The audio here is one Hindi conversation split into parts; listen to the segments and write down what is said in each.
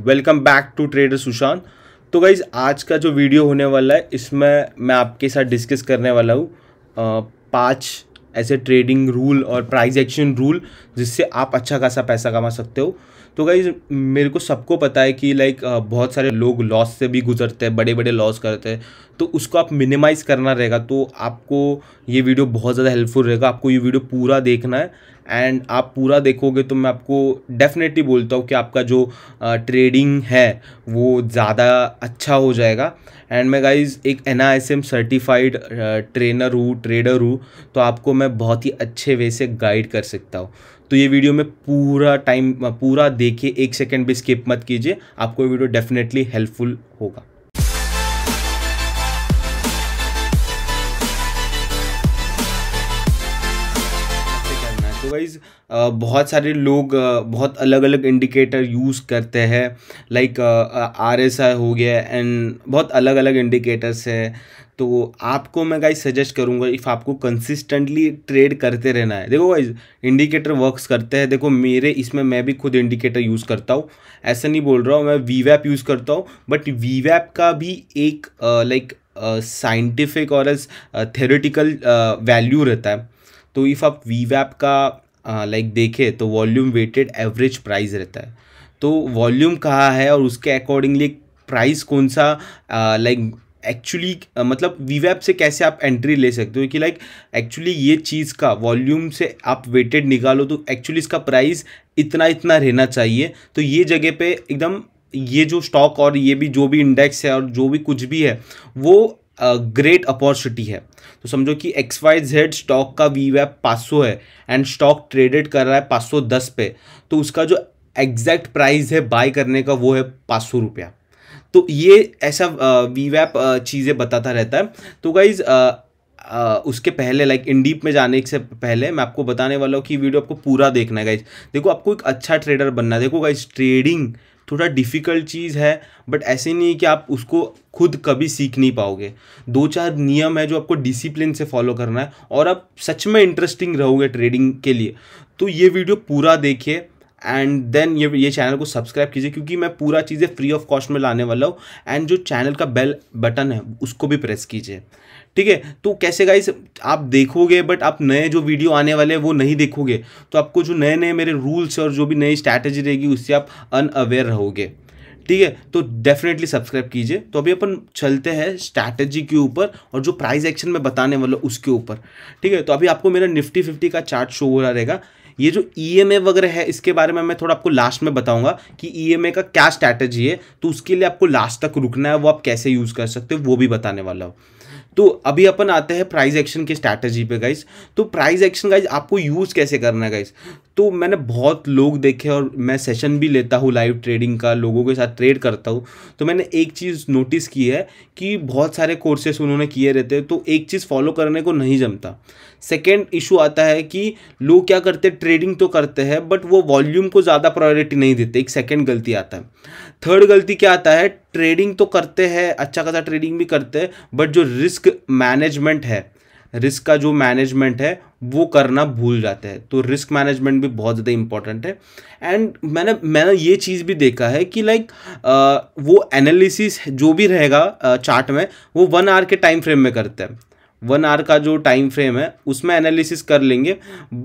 welcome back to trader Sushant तो गाइज आज का जो वीडियो होने वाला है इसमें मैं आपके साथ डिस्कस करने वाला हूँ पाँच ऐसे ट्रेडिंग रूल और प्राइस एक्शन रूल जिससे आप अच्छा खासा पैसा कमा सकते हो तो गाइज मेरे को सबको पता है कि लाइक बहुत सारे लोग लॉस से भी गुजरते हैं बड़े बड़े लॉस करते हैं तो उसको आप मिनिमाइज़ करना रहेगा तो आपको ये वीडियो बहुत ज़्यादा हेल्पफुल रहेगा आपको ये वीडियो पूरा देखना है एंड आप पूरा देखोगे तो मैं आपको डेफिनेटली बोलता हूँ कि आपका जो ट्रेडिंग है वो ज़्यादा अच्छा हो जाएगा एंड मैं गाइज एक एन सर्टिफाइड ट्रेनर हूँ ट्रेडर हूँ तो आपको मैं बहुत ही अच्छे वे से गाइड कर सकता हूँ तो ये वीडियो में पूरा टाइम पूरा देखिए एक सेकेंड भी स्किप मत कीजिए आपको वीडियो डेफिनेटली हेल्पफुल होगा अदरवाइज़ uh, बहुत सारे लोग uh, बहुत अलग अलग इंडिकेटर यूज़ करते हैं लाइक आर एस आई हो गया एंड बहुत अलग अलग इंडिकेटर्स है तो आपको मैं गाइज सजेस्ट करूँगा इफ़ आपको कंसिस्टेंटली ट्रेड करते रहना है देखो गाइज इंडिकेटर वर्क्स करते हैं देखो मेरे इसमें मैं भी खुद इंडिकेटर यूज़ करता हूँ ऐसा नहीं बोल रहा हूँ मैं वी वैप यूज़ करता हूँ बट वी वैप का भी एक लाइक uh, साइंटिफिक और एज थेरेटिकल वैल्यू रहता है तो इफ़ आप वी वैप का लाइक देखें तो वॉल्यूम वेटेड एवरेज प्राइस रहता है तो वॉल्यूम कहाँ है और उसके अकॉर्डिंगली प्राइस कौन सा लाइक एक्चुअली मतलब वीवैप से कैसे आप एंट्री ले सकते हो कि लाइक एक्चुअली ये चीज़ का वॉल्यूम से आप वेटेड निकालो तो एक्चुअली इसका प्राइस इतना इतना रहना चाहिए तो ये जगह पे एकदम ये जो स्टॉक और ये भी जो भी इंडेक्स है और जो भी कुछ भी है वो ग्रेट अपॉर्चुनिटी है तो समझो कि एक्स वाई जेड स्टॉक का वी वैप पाँच है एंड स्टॉक ट्रेडेड कर रहा है पाँच सौ दस पे तो उसका जो एग्जैक्ट प्राइस है बाय करने का वो है पाँच सौ रुपया तो ये ऐसा वी वैप चीज़ें बताता रहता है तो गाइज़ उसके पहले लाइक इन डीप में जाने से पहले मैं आपको बताने वाला हूँ कि वीडियो आपको पूरा देखना है गाइज देखो आपको एक अच्छा ट्रेडर बनना है देखो गाइज ट्रेडिंग थोड़ा डिफ़िकल्ट चीज़ है बट ऐसे नहीं कि आप उसको खुद कभी सीख नहीं पाओगे दो चार नियम है जो आपको डिसिप्लिन से फॉलो करना है और आप सच में इंटरेस्टिंग रहोगे ट्रेडिंग के लिए तो ये वीडियो पूरा देखिए एंड देन ये ये चैनल को सब्सक्राइब कीजिए क्योंकि मैं पूरा चीज़ें फ्री ऑफ कॉस्ट में लाने वाला हूँ एंड जो चैनल का बेल बटन है उसको भी प्रेस कीजिए ठीक है तो कैसे गाइस आप देखोगे बट आप नए जो वीडियो आने वाले हैं वो नहीं देखोगे तो आपको जो नए नए मेरे रूल्स और जो भी नई स्ट्रैटेजी रहेगी उससे आप अनअवेयर रहोगे ठीक है तो डेफिनेटली सब्सक्राइब कीजिए तो अभी अपन चलते हैं स्ट्रैटेजी के ऊपर और जो प्राइस एक्शन में बताने वाला उसके ऊपर ठीक है तो अभी आपको मेरा निफ्टी फिफ्टी का चार्ट शो हो रहा रहेगा ये जो ई e वगैरह है इसके बारे में मैं थोड़ा आपको लास्ट में बताऊंगा कि ई e का क्या स्ट्रैटेजी है तो उसके लिए आपको लास्ट तक रुकना है वो आप कैसे यूज़ कर सकते हो वो भी बताने वाला हो तो अभी अपन आते हैं प्राइस एक्शन के स्ट्रैटेजी पे गाइज तो प्राइस एक्शन गाइज आपको यूज़ कैसे करना है गाइज तो मैंने बहुत लोग देखे और मैं सेशन भी लेता हूँ लाइव ट्रेडिंग का लोगों के साथ ट्रेड करता हूँ तो मैंने एक चीज़ नोटिस की है कि बहुत सारे कोर्सेस उन्होंने किए रहते हैं तो एक चीज़ फॉलो करने को नहीं जमता सेकेंड इशू आता है कि लोग क्या करते हैं ट्रेडिंग तो करते हैं बट वो वॉल्यूम को ज़्यादा प्रायोरिटी नहीं देते एक सेकेंड गलती आता है थर्ड गलती क्या आता है ट्रेडिंग तो करते हैं अच्छा खासा ट्रेडिंग भी करते हैं बट जो रिस्क मैनेजमेंट है रिस्क का जो मैनेजमेंट है वो करना भूल जाते हैं तो रिस्क मैनेजमेंट भी बहुत ज़्यादा इंपॉर्टेंट है एंड मैंने मैंने ये चीज़ भी देखा है कि लाइक वो एनालिसिस जो भी रहेगा चार्ट में वो वन आवर के टाइम फ्रेम में करते हैं वन आवर का जो टाइम फ्रेम है उसमें एनालिसिस कर लेंगे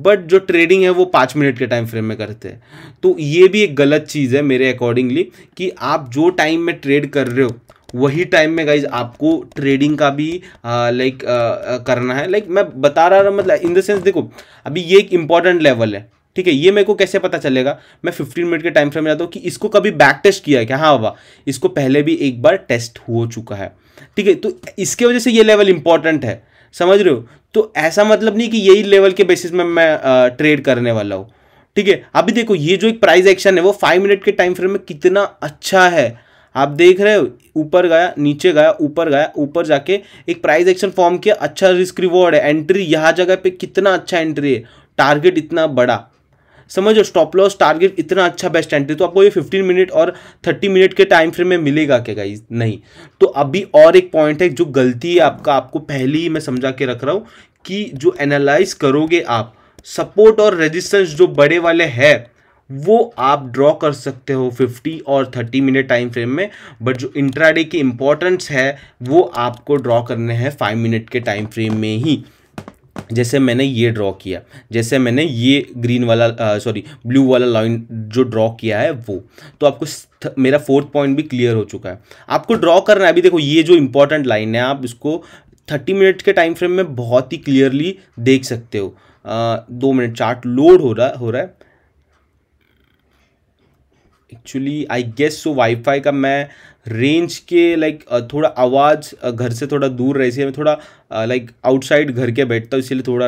बट जो ट्रेडिंग है वो पाँच मिनट के टाइम फ्रेम में करते हैं तो ये भी एक गलत चीज़ है मेरे अकॉर्डिंगली कि आप जो टाइम में ट्रेड कर रहे हो वही टाइम में गाइज आपको ट्रेडिंग का भी लाइक करना है लाइक मैं बता रहा मतलब इन द सेंस देखो अभी ये एक इंपॉर्टेंट लेवल है ठीक है ये मेरे को कैसे पता चलेगा मैं फिफ्टीन मिनट के टाइम फ्रेम में जाता हूँ कि इसको कभी बैक टेस्ट किया है क्या हाँ बाबा इसको पहले भी एक बार टेस्ट हो चुका है ठीक है तो इसके वजह से ये लेवल इंपॉर्टेंट है समझ रहे हो तो ऐसा मतलब नहीं कि यही लेवल के बेसिस में मैं ट्रेड करने वाला हूँ ठीक है अभी देखो ये जो एक प्राइस एक्शन है वो फाइव मिनट के टाइम फ्रेम में कितना अच्छा है आप देख रहे हो ऊपर गया नीचे गया ऊपर गया ऊपर जाके एक प्राइस एक्शन फॉर्म किया अच्छा रिस्क रिवॉर्ड है एंट्री यहाँ जगह पे कितना अच्छा एंट्री है टारगेट इतना बड़ा समझो स्टॉप लॉस टारगेट इतना अच्छा बेस्ट एंट्री तो आपको ये 15 मिनट और 30 मिनट के टाइम फ्रेम में मिलेगा क्या गाइज नहीं तो अभी और एक पॉइंट है जो गलती है आपका आपको पहले ही मैं समझा के रख रहा हूँ कि जो एनालाइज करोगे आप सपोर्ट और रेजिस्टेंस जो बड़े वाले हैं वो आप ड्रॉ कर सकते हो 50 और 30 मिनट टाइम फ्रेम में बट जो इंट्राडे की इंपॉर्टेंस है वो आपको ड्रॉ करने हैं फाइव मिनट के टाइम फ्रेम में ही जैसे मैंने ये ड्रॉ किया जैसे मैंने ये ग्रीन वाला सॉरी ब्लू वाला लाइन जो ड्रॉ किया है वो तो आपको मेरा फोर्थ पॉइंट भी क्लियर हो चुका है आपको ड्रॉ करना है अभी देखो ये जो इंपॉर्टेंट लाइन है आप इसको थर्टी मिनट के टाइम फ्रेम में बहुत ही क्लियरली देख सकते हो आ, दो मिनट चार्ट लोड हो रहा हो रहा है actually I guess so WiFi का मैं रेंज के लाइक like, थोड़ा आवाज़ घर से थोड़ा दूर रह सी मैं थोड़ा लाइक आउटसाइड घर के बैठता हूँ इसलिए थोड़ा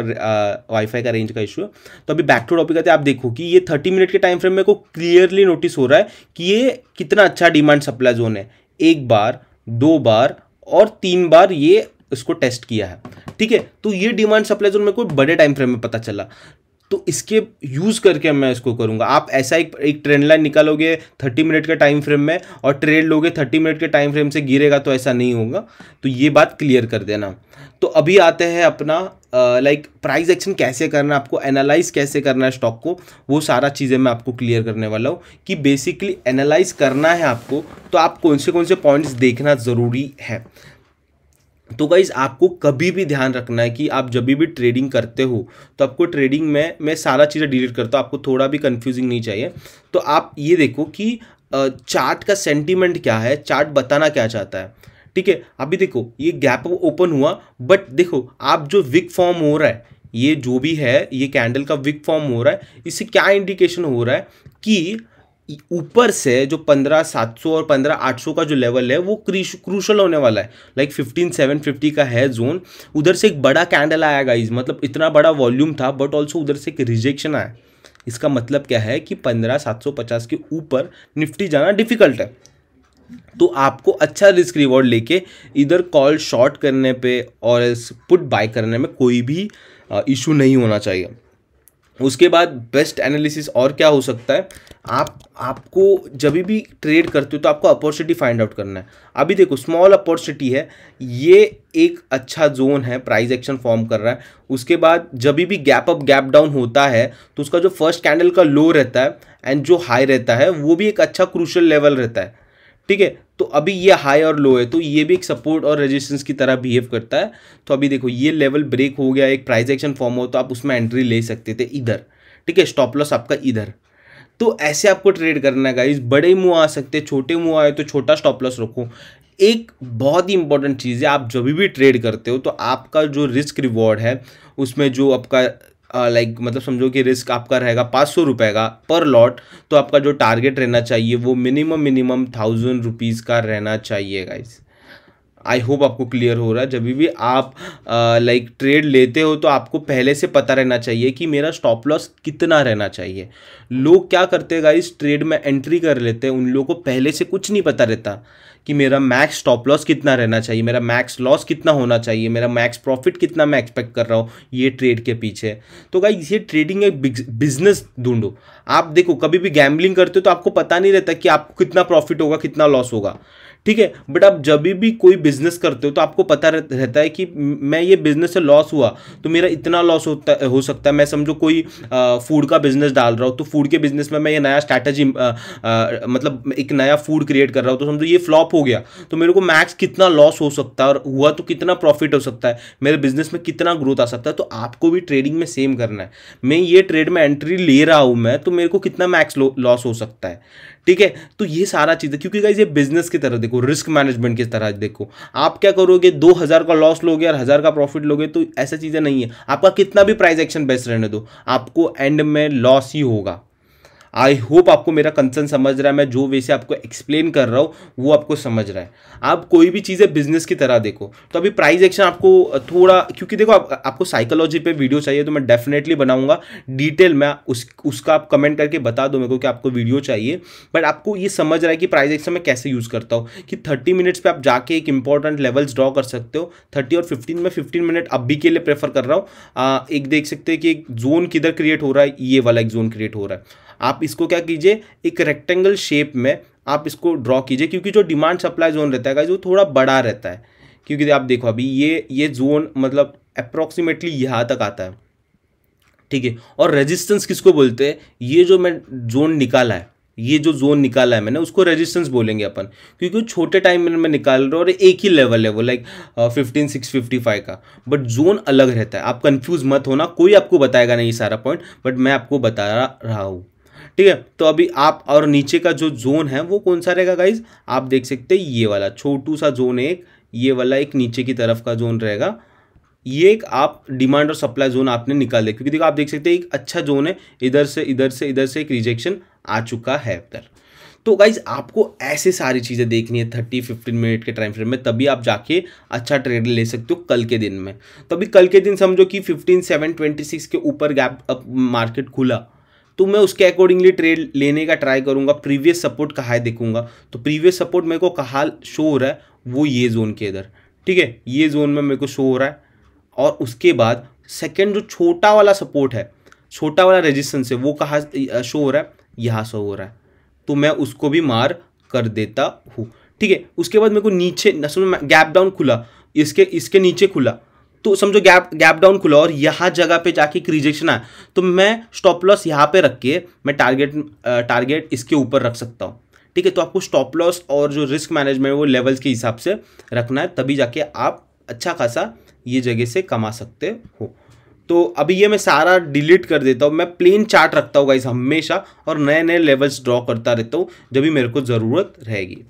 वाईफाई का रेंज का इशू है तो अभी बैक टू टॉपिक आते हैं आप देखो कि ये थर्टी मिनट के टाइम फ्रेम में को क्लियरली नोटिस हो रहा है कि ये कितना अच्छा डिमांड सप्लाई जोन है एक बार दो बार और तीन बार ये इसको टेस्ट किया है ठीक है तो ये डिमांड सप्लाई जोन मेरे को बड़े टाइम फ्रेम में पता चला तो इसके यूज़ करके मैं इसको करूँगा आप ऐसा एक एक ट्रेंड लाइन निकालोगे थर्टी मिनट के टाइम फ्रेम में और ट्रेड लोगे थर्टी मिनट के टाइम फ्रेम से गिरेगा तो ऐसा नहीं होगा तो ये बात क्लियर कर देना तो अभी आते हैं अपना लाइक प्राइस एक्शन कैसे करना आपको एनालाइज कैसे करना है स्टॉक को वो सारा चीज़ें मैं आपको क्लियर करने वाला हूँ कि बेसिकली एनालाइज करना है आपको तो आप कौन से कौन से पॉइंट्स देखना ज़रूरी है तो गाइज़ आपको कभी भी ध्यान रखना है कि आप जब भी ट्रेडिंग करते हो तो आपको ट्रेडिंग में मैं सारा चीज़ें डिलीट करता हूँ आपको थोड़ा भी कंफ्यूजिंग नहीं चाहिए तो आप ये देखो कि चार्ट का सेंटीमेंट क्या है चार्ट बताना क्या चाहता है ठीक है अभी देखो ये गैप ओपन हुआ बट देखो आप जो विक फॉर्म हो रहा है ये जो भी है ये कैंडल का विक फॉर्म हो रहा है इससे क्या इंडिकेशन हो रहा है कि ऊपर से जो पंद्रह सात सौ और पंद्रह आठ सौ का जो लेवल है वो क्रूशल होने वाला है लाइक फिफ्टीन सेवन फिफ्टी का है जोन उधर से एक बड़ा कैंडल आया गाइज मतलब इतना बड़ा वॉल्यूम था बट ऑल्सो उधर से एक रिजेक्शन आया इसका मतलब क्या है कि पंद्रह सात सौ पचास के ऊपर निफ्टी जाना डिफिकल्ट है तो आपको अच्छा रिस्क रिवॉर्ड लेके इधर कॉल शॉर्ट करने पे और पुट बाय करने में कोई भी इशू नहीं होना चाहिए उसके बाद बेस्ट एनालिसिस और क्या हो सकता है आप आपको जब भी ट्रेड करते हो तो आपको अपॉर्चुनिटी फाइंड आउट करना है अभी देखो स्मॉल अपॉर्चुनिटी है ये एक अच्छा जोन है प्राइस एक्शन फॉर्म कर रहा है उसके बाद जब भी गैप अप गैप डाउन होता है तो उसका जो फर्स्ट कैंडल का लो रहता है एंड जो हाई रहता है वो भी एक अच्छा क्रूशल लेवल रहता है ठीक है तो अभी ये हाई और लो है तो ये भी एक सपोर्ट और रेजिस्टेंस की तरह बिहेव करता है तो अभी देखो ये लेवल ब्रेक हो गया एक प्राइज एक्शन फॉर्म हो तो आप उसमें एंट्री ले सकते थे इधर ठीक है स्टॉप लॉस आपका इधर तो ऐसे आपको ट्रेड करना है इस बड़े मुँह आ सकते छोटे मुँह आए तो छोटा स्टॉप लॉस रखो एक बहुत ही इंपॉर्टेंट चीज़ है आप जब भी ट्रेड करते हो तो आपका जो रिस्क रिवॉर्ड है उसमें जो आपका लाइक मतलब समझो कि रिस्क आपका रहेगा पाँच सौ रुपये का पर लॉट तो आपका जो टारगेट रहना चाहिए वो मिनिमम मिनिमम थाउजेंड रुपीज़ का रहना चाहिए गाइस आई होप आपको क्लियर हो रहा है जब भी आप लाइक ट्रेड लेते हो तो आपको पहले से पता रहना चाहिए कि मेरा स्टॉप लॉस कितना रहना चाहिए लोग क्या करते हैं गाइस ट्रेड में एंट्री कर लेते हैं उन लोगों को पहले से कुछ नहीं पता रहता कि मेरा मैक्स स्टॉप लॉस कितना रहना चाहिए मेरा मैक्स लॉस कितना होना चाहिए मेरा मैक्स प्रॉफिट कितना मैं एक्सपेक्ट कर रहा हूँ ये ट्रेड के पीछे तो गाई ये ट्रेडिंग एक बिजनेस ढूंढो आप देखो कभी भी गैम्बलिंग करते हो तो आपको पता नहीं रहता कि आपको कितना प्रॉफिट होगा कितना लॉस होगा ठीक है बट आप जब भी कोई बिजनेस करते हो तो आपको पता रहता है कि मैं ये बिजनेस से लॉस हुआ तो मेरा इतना लॉस होता हो सकता है मैं समझो कोई फूड का बिजनेस डाल रहा हूँ तो फूड के बिजनेस में मैं ये नया स्ट्रैटेजी मतलब एक नया फूड क्रिएट कर रहा हूँ तो समझो ये फ्लॉप हो गया तो मेरे को मैक्स कितना लॉस हो सकता है और हुआ तो कितना प्रॉफिट हो सकता है मेरे बिजनेस में कितना ग्रोथ आ सकता है तो आपको भी ट्रेडिंग में सेम करना है मैं ये ट्रेड में एंट्री ले रहा हूँ मैं तो मेरे को कितना मैक्स लॉस हो सकता है ठीक है तो ये सारा चीज़ है क्योंकि ये बिजनेस की तरह देखो रिस्क मैनेजमेंट की तरह देखो आप क्या करोगे दो हज़ार का लॉस लोगे और हज़ार का प्रॉफिट लोगे तो ऐसा चीज़ें नहीं है आपका कितना भी प्राइस एक्शन बेस्ट रहने दो आपको एंड में लॉस ही होगा आई होप आपको मेरा कंसर्न समझ रहा है मैं जो वैसे आपको एक्सप्लेन कर रहा हूँ वो आपको समझ रहा है आप कोई भी चीज़ें बिजनेस की तरह देखो तो अभी प्राइस एक्शन आपको थोड़ा क्योंकि देखो आप, आपको साइकोलॉजी पे वीडियो चाहिए तो मैं डेफिनेटली बनाऊंगा डिटेल मैं उस उसका आप कमेंट करके बता दो मेरे को कि आपको वीडियो चाहिए बट आपको ये समझ रहा है कि प्राइज एक्शन मैं कैसे यूज़ करता हूँ कि थर्टी मिनट्स पर आप जाके एक इंपॉर्टेंट लेवल्स ड्रॉ कर सकते हो थर्टी और फिफ्टीन में फिफ्टीन मिनट अभी के लिए प्रेफर कर रहा हूँ एक देख सकते हैं कि एक जोन किधर क्रिएट हो रहा है ये वाला एक जोन क्रिएट हो रहा है आप इसको क्या कीजिए एक रेक्टेंगल शेप में आप इसको ड्रॉ कीजिए क्योंकि जो डिमांड सप्लाई जोन रहता है जो थोड़ा बड़ा रहता है क्योंकि आप देखो अभी ये ये जोन मतलब अप्रॉक्सीमेटली यहाँ तक आता है ठीक है और रेजिस्टेंस किसको बोलते हैं ये जो मैं जोन निकाला है ये जो जोन निकाला है मैंने उसको रेजिस्टेंस बोलेंगे अपन क्योंकि छोटे टाइम में मैं निकाल रहा हूँ और एक ही लेवल है वो like fifteen six fifty five का बट जोन अलग रहता है आप कंफ्यूज मत होना कोई आपको बताएगा नहीं सारा पॉइंट बट मैं आपको बता रहा हूँ ठीक है तो अभी आप और नीचे का जो जोन है वो कौन सा रहेगा गाइज आप देख सकते हैं ये वाला छोटू सा जोन है एक ये वाला एक नीचे की तरफ का जोन रहेगा ये एक आप डिमांड और सप्लाई जोन आपने निकाल दिया क्योंकि देखो आप देख सकते हैं एक अच्छा जोन है इधर से इधर से इधर से एक रिजेक्शन आ चुका है इधर तो गाइज आपको ऐसे सारी चीज़ें देखनी है थर्टी फिफ्टीन मिनट के टाइम फ्रेम में तभी आप जाके अच्छा ट्रेड ले सकते हो कल के दिन में तभी कल के दिन समझो कि फिफ्टीन सेवन ट्वेंटी सिक्स के ऊपर गैप अब मार्केट खुला तो मैं उसके अकॉर्डिंगली ट्रेड लेने का ट्राई करूँगा प्रीवियस सपोर्ट कहाँ है देखूंगा तो प्रीवियस सपोर्ट मेरे को कहा शो हो रहा है वो ये जोन के इधर ठीक है ये जोन में मेरे को शो हो रहा है और उसके बाद सेकेंड जो छोटा वाला सपोर्ट है छोटा वाला रेजिस्टेंस है वो कहाँ शो हो रहा है यहाँ शो हो रहा है तो मैं उसको भी मार कर देता हूँ ठीक है उसके बाद मेरे को नीचे गैप डाउन खुला इसके इसके नीचे खुला तो समझो गैप गैप डाउन खुला और यहाँ जगह पे जाके एक रिजेक्शन आया तो मैं स्टॉप लॉस यहाँ पे रख के मैं टारगेट टारगेट इसके ऊपर रख सकता हूँ ठीक है तो आपको स्टॉप लॉस और जो रिस्क मैनेजमेंट वो लेवल्स के हिसाब से रखना है तभी जाके आप अच्छा खासा ये जगह से कमा सकते हो तो अभी ये मैं सारा डिलीट कर देता हूँ मैं प्लेन चार्ट रखता हूँ गाइस हमेशा और नए नए लेवल्स ड्रॉ करता रहता हूँ जब भी मेरे को ज़रूरत रहेगी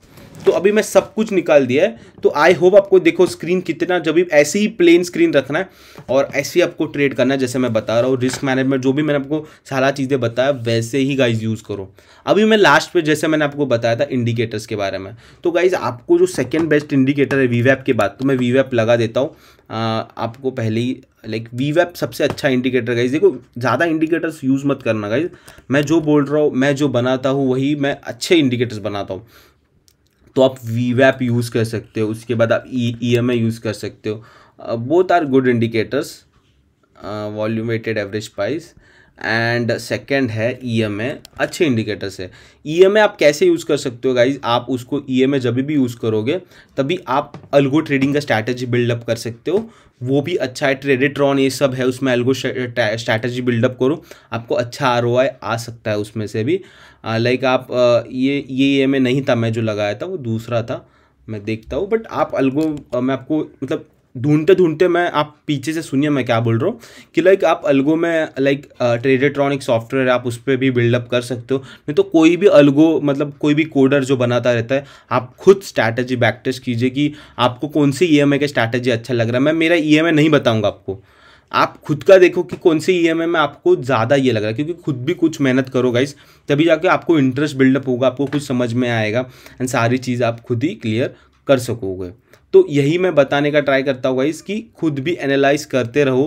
तो अभी मैं सब कुछ निकाल दिया है तो आई होप आपको देखो स्क्रीन कितना जब भी ऐसे ही प्लेन स्क्रीन रखना है और ऐसे ही आपको ट्रेड करना है जैसे मैं बता रहा हूँ रिस्क मैनेजमेंट जो भी मैंने आपको सारा चीज़ें बताया वैसे ही गाइज यूज़ करो अभी मैं लास्ट पर जैसे मैंने आपको बताया था इंडिकेटर्स के बारे में तो गाइज आपको जो सेकेंड बेस्ट इंडिकेटर है वीवैप के बाद तो मैं वीवैप लगा देता हूँ आपको पहले ही लाइक वी वैप सबसे अच्छा इंडिकेटर गाइज देखो ज़्यादा इंडिकेटर्स यूज़ मत करना गाइज मैं जो बोल रहा हूँ मैं जो बनाता हूँ वही मैं अच्छे इंडिकेटर्स बनाता हूँ तो आप वी वैप यूज़ कर सकते हो उसके बाद आप ई एम आई यूज़ कर सकते हो both are good indicators volume weighted average price and second है ई एम ए अच्छे इंडिकेटर्स है ई एम ए आप कैसे यूज़ कर सकते हो गाइज आप उसको ई एम ए जब भी यूज़ करोगे तभी आप अलगो ट्रेडिंग का स्ट्रैटेजी बिल्डअप कर सकते हो वो भी अच्छा है ट्रेडिट्रॉन ये सब है उसमें अलगो स्ट्रैटेजी बिल्डअप करो आपको अच्छा आर ओ आई आ सकता है उसमें से भी लाइक uh, आप uh, ये ये ई e में नहीं था मैं जो लगाया था वो दूसरा था मैं देखता हूँ बट आप अलगो uh, मैं आपको मतलब ढूंढते ढूंढते मैं आप पीछे से सुनिए मैं क्या बोल रहा हूँ कि लाइक आप अलगो में लाइक ट्रेडेट्रॉनिक सॉफ्टवेयर आप उस पर भी बिल्डअप कर सकते हो नहीं तो कोई भी अलगो मतलब कोई भी कोडर जो बनाता रहता है आप खुद स्ट्रैटेजी बैकटेस्ट कीजिए कि आपको कौन सी ई एम आई का स्ट्रैटेजी अच्छा लग रहा है मैं मेरा ई एम आई नहीं बताऊँगा आपको आप खुद का देखो कि कौन सी ई एम आई में आपको ज़्यादा ये लग रहा है क्योंकि खुद भी कुछ मेहनत करो गाइस तभी जाके आपको इंटरेस्ट बिल्डअप होगा आपको कुछ समझ में आएगा एंड सारी चीज़ आप खुद ही क्लियर कर सकोगे तो यही मैं बताने का ट्राई करता हूँ गाइस कि खुद भी एनालाइज करते रहो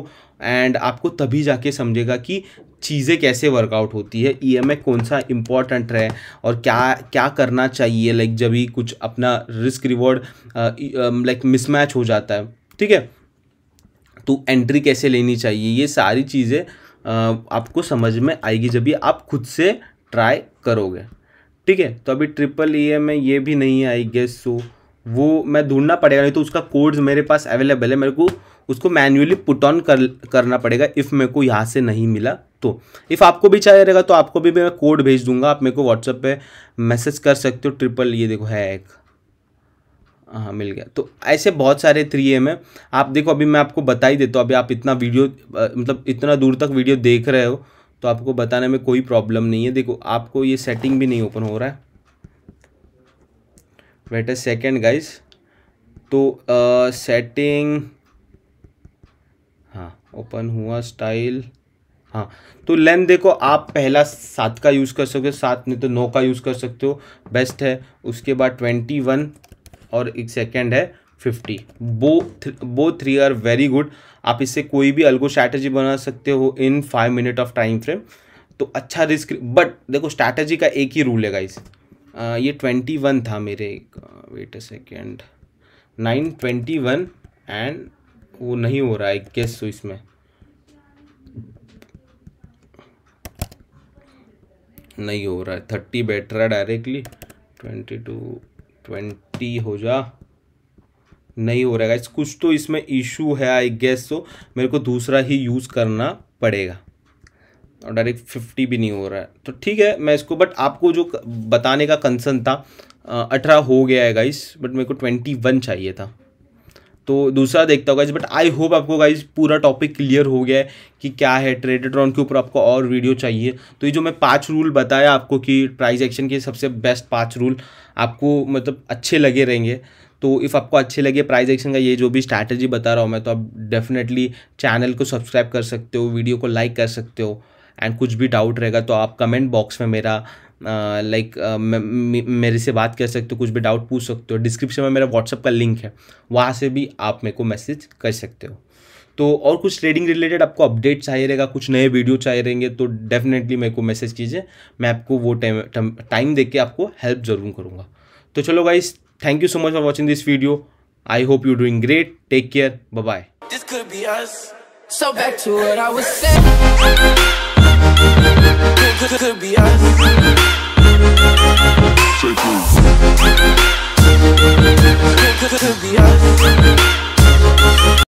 एंड आपको तभी जाके समझेगा कि चीज़ें कैसे वर्कआउट होती है ई कौन सा इम्पॉर्टेंट है और क्या क्या करना चाहिए लाइक जब भी कुछ अपना रिस्क रिवॉर्ड लाइक मिसमैच हो जाता है ठीक है तो एंट्री कैसे लेनी चाहिए ये सारी चीज़ें आपको समझ में आएगी जब भी आप खुद से ट्राई करोगे ठीक है तो अभी ट्रिपल ई में ये भी नहीं आई गेस सो वो मैं ढूंढना पड़ेगा नहीं तो उसका कोड्स मेरे पास अवेलेबल है मेरे को उसको मैन्युअली पुट ऑन कर करना पड़ेगा इफ़ मेरे को यहाँ से नहीं मिला तो इफ़ आपको भी चाहिए रहेगा तो आपको भी मैं कोड भेज दूंगा आप मेरे को व्हाट्सअप पे मैसेज कर सकते हो ट्रिपल ये देखो है एक हाँ मिल गया तो ऐसे बहुत सारे थ्री एम है आप देखो अभी मैं आपको बता ही देता हूँ अभी आप इतना वीडियो मतलब इतना दूर तक वीडियो देख रहे हो तो आपको बताने में कोई प्रॉब्लम नहीं है देखो आपको ये सेटिंग भी नहीं ओपन हो रहा है वेट अ सेकेंड गाइस तो सेटिंग uh, हाँ ओपन हुआ स्टाइल हाँ तो लेंथ देखो आप पहला सात का यूज़ कर सकते हो सात नहीं तो नौ का यूज़ कर सकते हो बेस्ट है उसके बाद ट्वेंटी वन और एक सेकेंड है फिफ्टी बो बो थ्री आर वेरी गुड आप इससे कोई भी अलगो स्ट्रैटेजी बना सकते हो in five minute of time frame तो अच्छा रिस्क बट देखो स्ट्रैटेजी का एक ही रूल है गाइस ये ट्वेंटी वन था मेरे wait a second nine twenty one and वो नहीं हो रहा है इक्कीस सौ इसमें नहीं हो रहा है थर्टी बैठ रहा है डायरेक्टली ट्वेंटी टू ट्वेंटी हो जा नहीं हो रहा है कुछ तो इसमें इशू है आई गेस सो मेरे को दूसरा ही यूज़ करना पड़ेगा और डायरेक्ट फिफ्टी भी नहीं हो रहा है तो ठीक है मैं इसको बट आपको जो बताने का कंसर्न था अठारह हो गया है गाइस बट मेरे को ट्वेंटी वन चाहिए था तो दूसरा देखता हूँ गाइज बट आई होप आपको गाइज पूरा टॉपिक क्लियर हो गया है कि क्या है ट्रेडेट्रॉन के ऊपर आपको और वीडियो चाहिए तो ये जो मैं पांच रूल बताया आपको कि प्राइस एक्शन के सबसे बेस्ट पांच रूल आपको मतलब अच्छे लगे रहेंगे तो इफ़ आपको अच्छे लगे प्राइस एक्शन का ये जो भी स्ट्रैटेजी बता रहा हूँ मैं तो आप डेफिनेटली चैनल को सब्सक्राइब कर सकते हो वीडियो को लाइक कर सकते हो एंड कुछ भी डाउट रहेगा तो आप कमेंट बॉक्स में मेरा लाइक uh, like, uh, मेरे से बात कर सकते हो कुछ भी डाउट पूछ सकते हो डिस्क्रिप्शन में मेरा व्हाट्सअप का लिंक है वहाँ से भी आप मेरे को मैसेज कर सकते हो तो और कुछ ट्रेडिंग रिलेटेड आपको अपडेट चाहिए रहेगा कुछ नए वीडियो चाहिए रहेंगे तो डेफिनेटली मेरे को मैसेज कीजिए मैं आपको वो टाइम टाइम दे के आपको हेल्प ज़रूर करूँगा तो चलो guys thank you so much for watching this video I hope you doing great take care bye bye Could, could,